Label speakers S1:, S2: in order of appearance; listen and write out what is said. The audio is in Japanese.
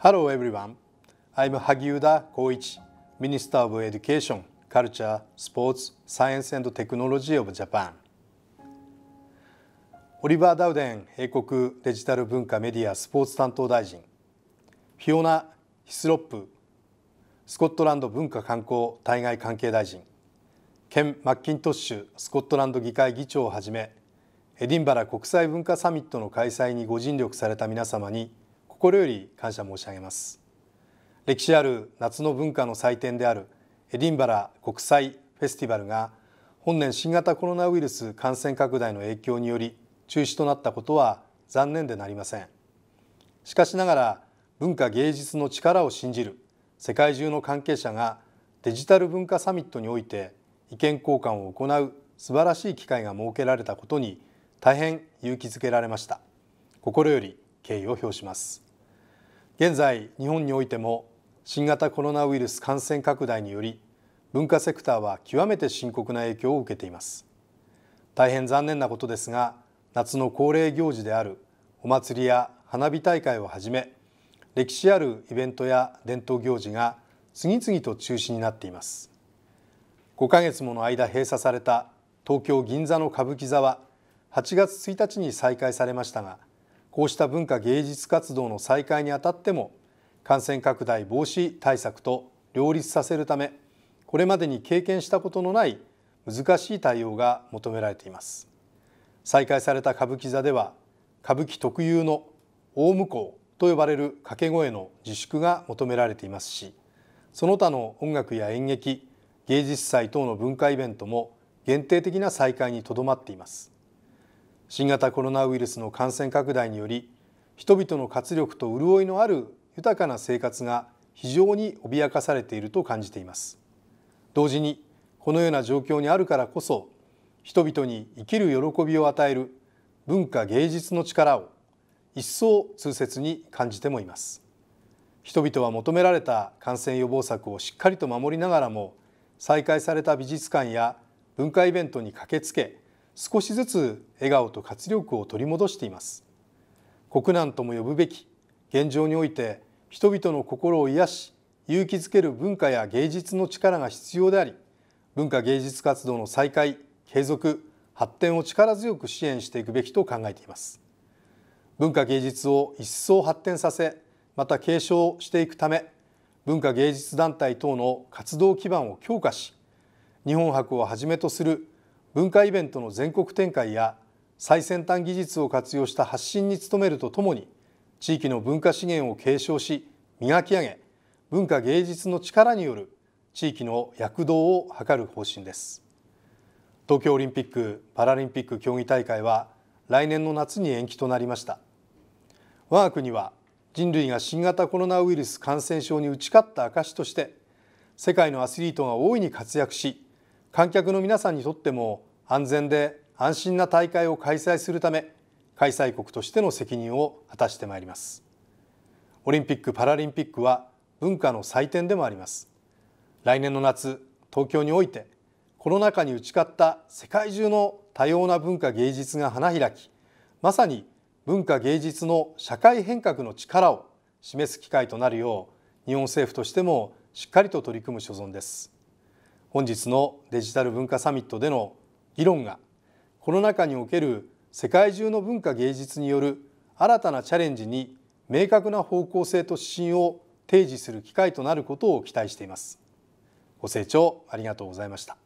S1: Hello everyone. I'm Hagiuda Koichi, Minister of Education, Culture, Sports, Science and Technology of Japan. オリバー・ダウデン英国デジタル文化メディアスポーツ担当大臣フィオナ・ヒスロップスコットランド文化観光対外関係大臣ケン・マッキントッシュスコットランド議会議長をはじめエディンバラ国際文化サミットの開催にご尽力された皆様に心より感謝申し上げます歴史ある夏の文化の祭典であるエディンバラ国際フェスティバルが本年新型コロナウイルス感染拡大の影響により中止となったことは残念でなりませんしかしながら文化芸術の力を信じる世界中の関係者がデジタル文化サミットにおいて意見交換を行う素晴らしい機会が設けられたことに大変勇気づけられました心より敬意を表します現在日本においても新型コロナウイルス感染拡大により文化セクターは極めて深刻な影響を受けています大変残念なことですが夏の恒例行事であるお祭りや花火大会をはじめ歴史あるイベントや伝統行事が次々と中止になっています5ヶ月もの間閉鎖された東京銀座の歌舞伎座は8月1日に再開されましたがこうした文化芸術活動の再開にあたっても感染拡大防止対策と両立させるためこれまでに経験したことのない難しい対応が求められています再開された歌舞伎座では歌舞伎特有の大向こうと呼ばれる掛け声の自粛が求められていますしその他の音楽や演劇芸術祭等の文化イベントも限定的な再開にとどまっています新型コロナウイルスの感染拡大により人々の活力と潤いのある豊かな生活が非常に脅かされていると感じています同時にこのような状況にあるからこそ人々に生きる喜びを与える文化芸術の力を一層痛切に感じてもいます人々は求められた感染予防策をしっかりと守りながらも再開された美術館や文化イベントに駆けつけ少しずつ笑顔と活力を取り戻しています国難とも呼ぶべき現状において人々の心を癒し勇気づける文化や芸術の力が必要であり文化芸術活動の再開継続発展を力強く支援していくべきと考えています文化芸術を一層発展させまた継承していくため文化芸術団体等の活動基盤を強化し日本博をはじめとする文化イベントの全国展開や最先端技術を活用した発信に努めるとともに地域の文化資源を継承し磨き上げ文化芸術の力による地域の躍動を図る方針です東京オリンピック・パラリンピック競技大会は来年の夏に延期となりました我が国は人類が新型コロナウイルス感染症に打ち勝った証として世界のアスリートが大いに活躍し観客の皆さんにとっても安全で安心な大会を開催するため開催国としての責任を果たしてまいりますオリンピック・パラリンピックは文化の祭典でもあります来年の夏東京においてコロナ禍に打ち勝った世界中の多様な文化芸術が花開きまさに文化芸術の社会変革の力を示す機会となるよう日本政府としてもしっかりと取り組む所存です本日のデジタル文化サミットでの議論がコロナ禍における世界中の文化芸術による新たなチャレンジに明確な方向性と指針を提示する機会となることを期待しています。ご清聴ありがとうございました。